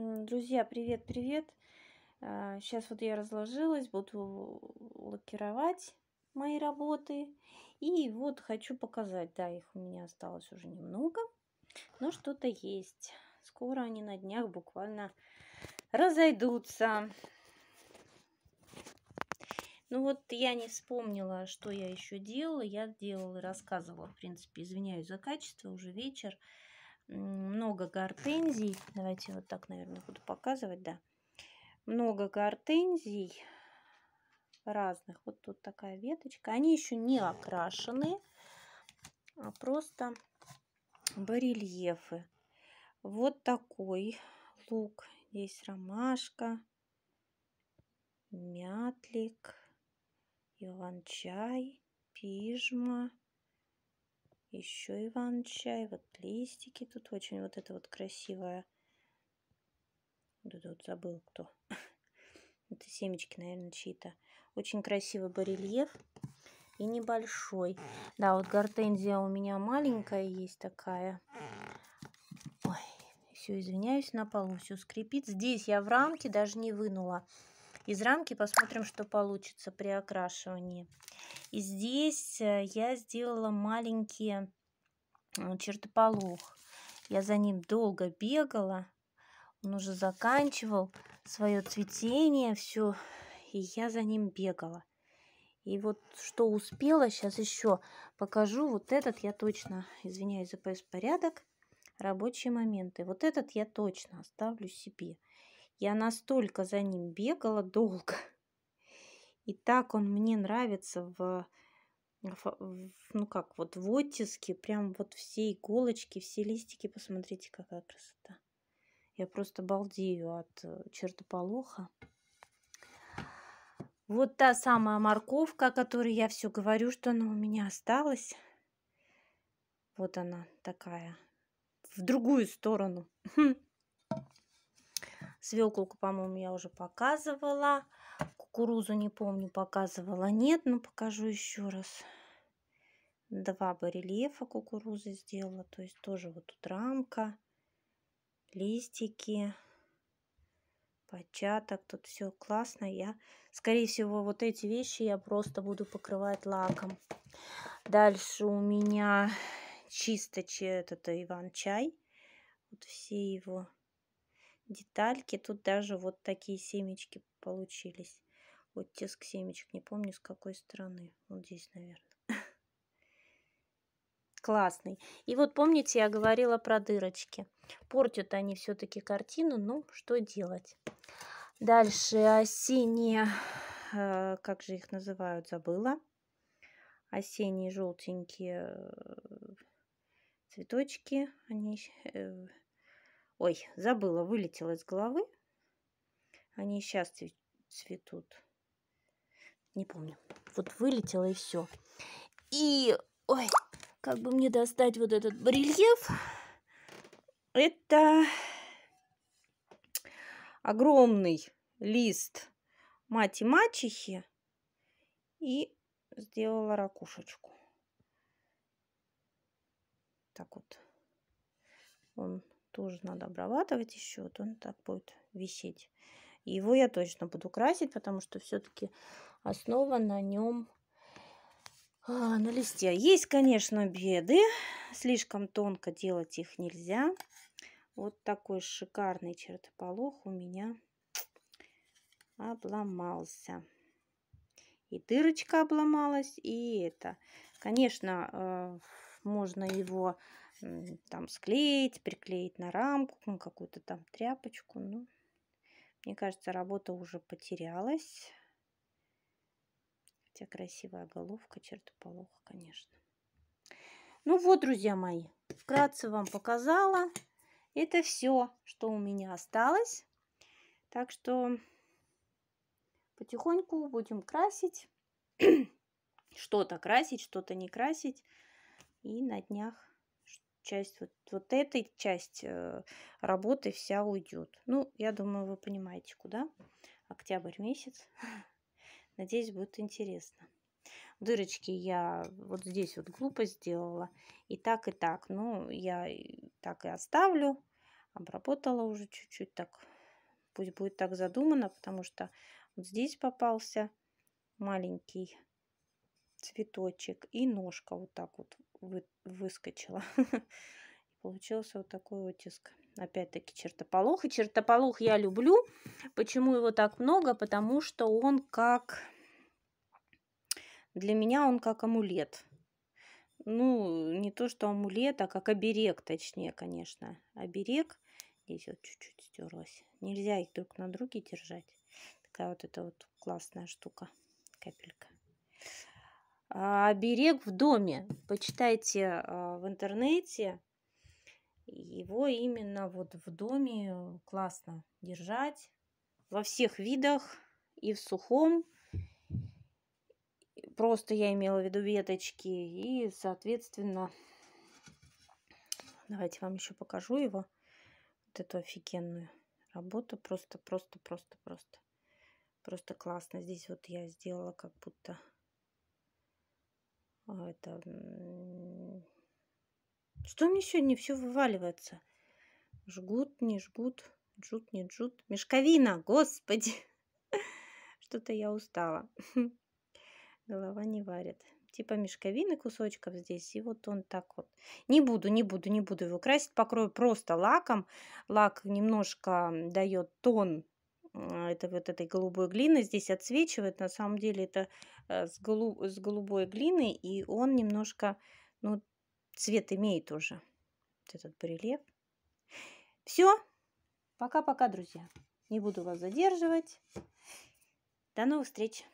Друзья, привет-привет! Сейчас а, вот я разложилась, буду лакировать мои работы. И вот хочу показать, да, их у меня осталось уже немного, но что-то есть. Скоро они на днях буквально разойдутся. Ну вот я не вспомнила, что я еще делала. Я делала рассказывала, в принципе, извиняюсь за качество, уже вечер много гортензий. Давайте вот так, наверное, буду показывать, да. Много гортензий разных. Вот тут такая веточка. Они еще не окрашены, а просто барельефы. Вот такой лук. Здесь ромашка, мятлик, иван-чай, пижма еще иван-чай, вот листики тут очень вот это вот красивое. Да тут забыл кто. Это семечки, наверное, чьи-то. Очень красивый барельеф и небольшой. Да, вот гортензия у меня маленькая есть такая. Ой, все, извиняюсь, на полу все скрипит. Здесь я в рамке даже не вынула из рамки, посмотрим, что получится при окрашивании. И здесь э, я сделала маленький чертополох. Я за ним долго бегала, он уже заканчивал свое цветение, все, и я за ним бегала. И вот что успела, сейчас еще покажу. Вот этот я точно, извиняюсь за порядок, рабочие моменты. Вот этот я точно оставлю себе. Я настолько за ним бегала долго. И так он мне нравится в, в ну как, вот в оттиске, прям вот все иголочки, все листики. Посмотрите, какая красота. Я просто балдею от э, чертополоха. Вот та самая морковка, о которой я все говорю, что она у меня осталась. Вот она такая, в другую сторону. Свеклку, по-моему, я уже показывала. Кукурузу, не помню, показывала, нет, но ну, покажу еще раз. Два барельефа кукурузы сделала, то есть тоже вот тут рамка, листики, початок, тут все классно. Я, скорее всего, вот эти вещи я просто буду покрывать лаком. Дальше у меня чисто этот Иван-чай, вот все его детальки. Тут даже вот такие семечки получились. Вот тиск семечек, не помню с какой стороны. Вот здесь, наверное. Классный. И вот помните, я говорила про дырочки. Портят они все-таки картину, ну что делать. Дальше осенние, э, как же их называют, забыла. Осенние желтенькие э, цветочки, они э, Ой, забыла, вылетела из головы. Они сейчас цветут. Не помню. Вот вылетела и все. И, ой, как бы мне достать вот этот барельеф. Это огромный лист мать и мачехи. И сделала ракушечку. Так вот. Он тоже надо обрабатывать еще. Вот он так будет висеть. Его я точно буду красить, потому что все-таки основа на нем а, на листе. Есть, конечно, беды. Слишком тонко делать их нельзя. Вот такой шикарный чертополох у меня обломался. И дырочка обломалась, и это. Конечно, э, можно его там склеить, приклеить на рамку, какую-то там тряпочку. Ну, мне кажется, работа уже потерялась. Хотя красивая головка, чертополоха, конечно. Ну вот, друзья мои, вкратце вам показала. Это все, что у меня осталось. Так что потихоньку будем красить. что-то красить, что-то не красить. И на днях часть, вот, вот этой часть э, работы вся уйдет. Ну, я думаю, вы понимаете, куда. Октябрь месяц. Надеюсь, будет интересно. Дырочки я вот здесь вот глупо сделала. И так, и так. Ну, я так и оставлю. Обработала уже чуть-чуть так. Пусть будет так задумано, потому что вот здесь попался маленький цветочек и ножка вот так вот вы, выскочила. получился вот такой оттиск. Опять-таки чертополох. И чертополох я люблю. Почему его так много? Потому что он как... Для меня он как амулет. Ну, не то что амулет, а как оберег, точнее, конечно. Оберег. Здесь вот чуть-чуть стерлось. Нельзя их друг на друге держать. Такая вот эта вот классная штука. Капелька. А, оберег в доме. Почитайте а, в интернете. Его именно вот в доме классно держать во всех видах и в сухом. Просто я имела в виду веточки и, соответственно, давайте вам еще покажу его. Вот эту офигенную работу. Просто, просто, просто, просто. Просто классно. Здесь вот я сделала как будто а, это... Что мне сегодня все вываливается? Жгут, не жгут, джут, не джут. Мешковина, господи! Что-то я устала. Голова не варит. Типа мешковины кусочков здесь. И вот он так вот. Не буду, не буду, не буду его красить. Покрою просто лаком. Лак немножко дает тон а, это вот этой голубой глины здесь отсвечивает. На самом деле это Э, с, голуб, с голубой глины, и он немножко, ну, цвет имеет уже. Вот этот барельеф. Все. Пока-пока, друзья. Не буду вас задерживать. До новых встреч!